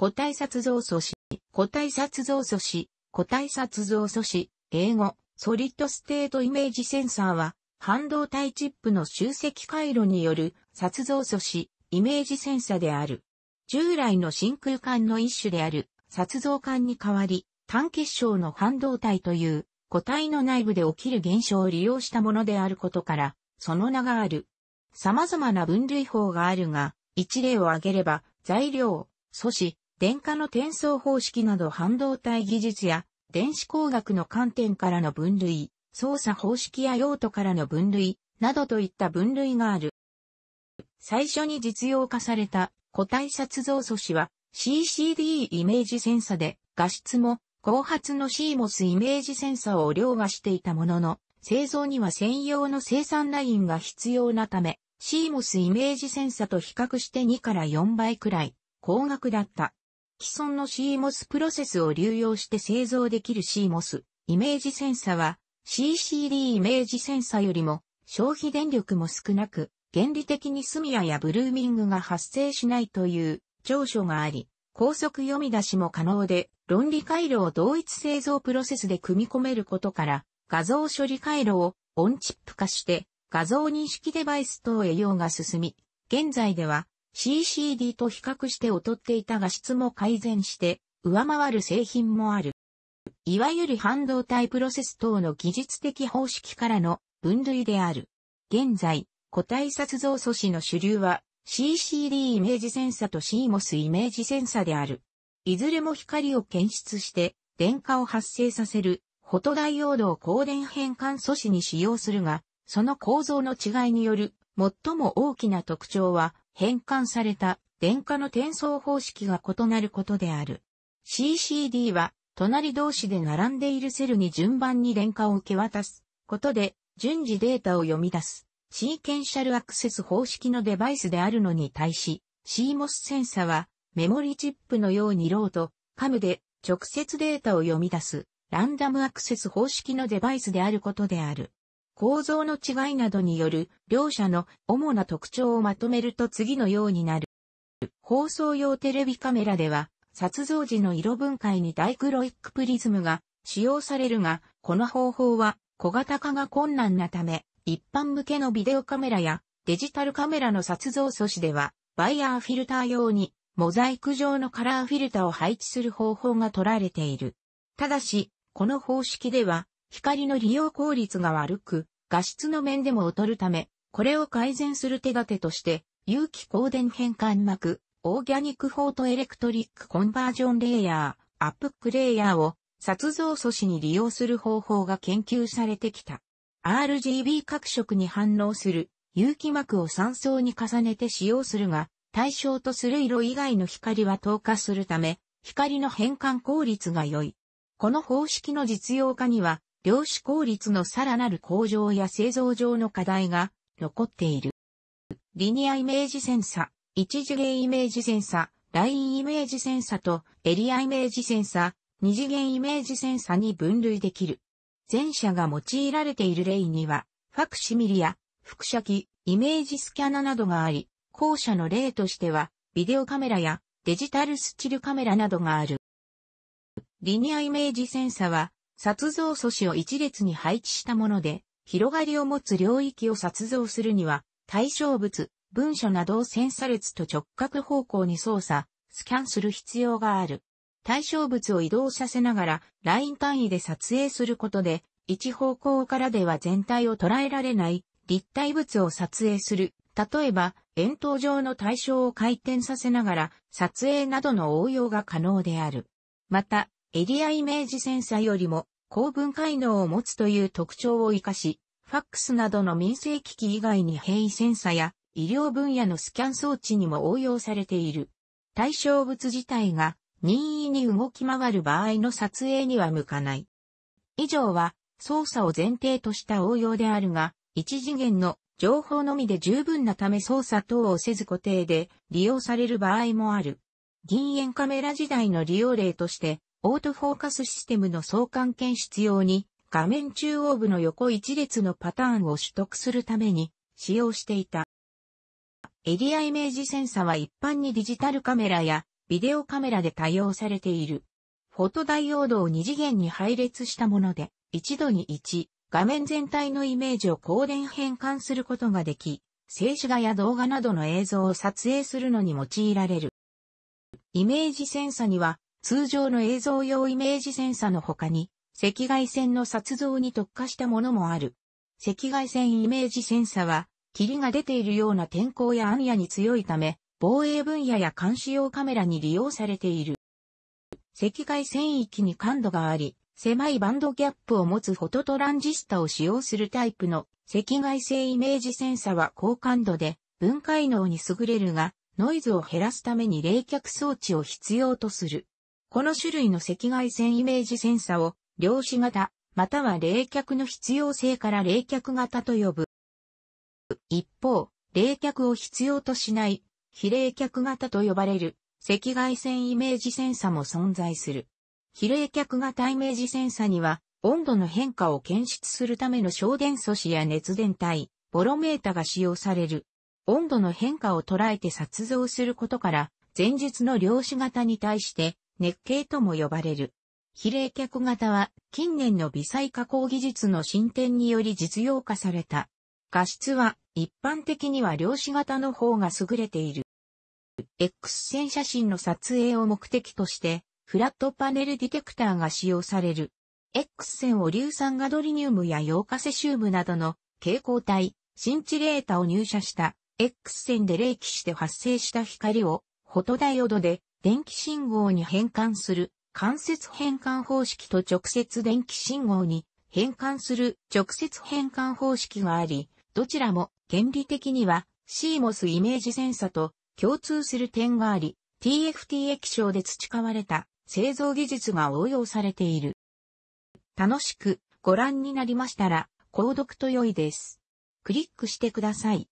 個体殺造素子、個体殺造素子、個体殺造素子、英語、ソリッドステートイメージセンサーは、半導体チップの集積回路による殺造素子、イメージセンサーである。従来の真空管の一種である、殺造管に代わり、単結晶の半導体という、個体の内部で起きる現象を利用したものであることから、その名がある。様々な分類法があるが、一例を挙げれば、材料、素子、電化の転送方式など半導体技術や電子工学の観点からの分類、操作方式や用途からの分類、などといった分類がある。最初に実用化された個体殺像素子は CCD イメージセンサで画質も後発の CMOS イメージセンサを凌駕していたものの製造には専用の生産ラインが必要なため CMOS イメージセンサと比較して2から4倍くらい高額だった。既存の CMOS プロセスを流用して製造できる CMOS イメージセンサは CCD イメージセンサよりも消費電力も少なく原理的にスミアやブルーミングが発生しないという長所があり高速読み出しも可能で論理回路を同一製造プロセスで組み込めることから画像処理回路をオンチップ化して画像認識デバイス等へ用が進み現在では CCD と比較して劣っていた画質も改善して上回る製品もある。いわゆる半導体プロセス等の技術的方式からの分類である。現在、個体撮像素子の主流は CCD イメージセンサと CMOS イメージセンサである。いずれも光を検出して電荷を発生させるフォトダイオードを光電変換素子に使用するが、その構造の違いによる最も大きな特徴は変換された電荷の転送方式が異なることである。CCD は隣同士で並んでいるセルに順番に電荷を受け渡すことで順次データを読み出すシーケンシャルアクセス方式のデバイスであるのに対し CMOS センサはメモリチップのようにローとカムで直接データを読み出すランダムアクセス方式のデバイスであることである。構造の違いなどによる両者の主な特徴をまとめると次のようになる。放送用テレビカメラでは、撮像時の色分解にダイクロイックプリズムが使用されるが、この方法は小型化が困難なため、一般向けのビデオカメラやデジタルカメラの撮像素子では、バイヤーフィルター用にモザイク状のカラーフィルタを配置する方法が取られている。ただし、この方式では光の利用効率が悪く、画質の面でも劣るため、これを改善する手立てとして、有機光電変換膜、オーギャニックフォートエレクトリックコンバージョンレイヤー、アップクレイヤーを、殺像素子に利用する方法が研究されてきた。RGB 各色に反応する有機膜を3層に重ねて使用するが、対象とする色以外の光は透過するため、光の変換効率が良い。この方式の実用化には、量子効率のさらなる向上や製造上の課題が残っている。リニアイメージセンサ、一次元イメージセンサ、ラインイメージセンサとエリアイメージセンサ、二次元イメージセンサに分類できる。前者が用いられている例には、ファクシミリや、副写機、イメージスキャナなどがあり、後者の例としては、ビデオカメラやデジタルスチルカメラなどがある。リニアイメージセンサは、殺像素子を一列に配置したもので、広がりを持つ領域を殺像するには、対象物、文書などをセンサ列と直角方向に操作、スキャンする必要がある。対象物を移動させながら、ライン単位で撮影することで、一方向からでは全体を捉えられない、立体物を撮影する。例えば、円筒状の対象を回転させながら、撮影などの応用が可能である。また、エリアイメージセンサよりも高分解能を持つという特徴を活かし、ファックスなどの民生機器以外に変異センサや医療分野のスキャン装置にも応用されている。対象物自体が任意に動き回る場合の撮影には向かない。以上は操作を前提とした応用であるが、一次元の情報のみで十分なため操作等をせず固定で利用される場合もある。銀塩カメラ時代の利用例として、オートフォーカスシステムの相関検出用に、画面中央部の横一列のパターンを取得するために使用していた。エリアイメージセンサは一般にデジタルカメラやビデオカメラで多用されている。フォトダイオードを二次元に配列したもので、一度に一、画面全体のイメージを光電変換することができ、静止画や動画などの映像を撮影するのに用いられる。イメージセンサには通常の映像用イメージセンサの他に、赤外線の撮像に特化したものもある。赤外線イメージセンサは、霧が出ているような天候や暗夜に強いため、防衛分野や監視用カメラに利用されている。赤外線域に感度があり、狭いバンドギャップを持つフォトトランジスタを使用するタイプの赤外線イメージセンサは高感度で分解能に優れるが、ノイズを減らすために冷却装置を必要とする。この種類の赤外線イメージセンサを量子型、または冷却の必要性から冷却型と呼ぶ。一方、冷却を必要としない非冷却型と呼ばれる赤外線イメージセンサも存在する。非冷却型イメージセンサには温度の変化を検出するための省電素子や熱電体、ボロメータが使用される。温度の変化を捉えて撮像することから、前述の量子型に対して熱系とも呼ばれる。比冷却型は近年の微細加工技術の進展により実用化された。画質は一般的には量子型の方が優れている。X 線写真の撮影を目的としてフラットパネルディテクターが使用される。X 線を硫酸ガドリニウムや溶化セシウムなどの蛍光体、シンチレータを入射した X 線で冷気して発生した光をフォトダイオドで電気信号に変換する間接変換方式と直接電気信号に変換する直接変換方式があり、どちらも原理的には CMOS イメージセンサと共通する点があり、TFT 液晶で培われた製造技術が応用されている。楽しくご覧になりましたら、購読と良いです。クリックしてください。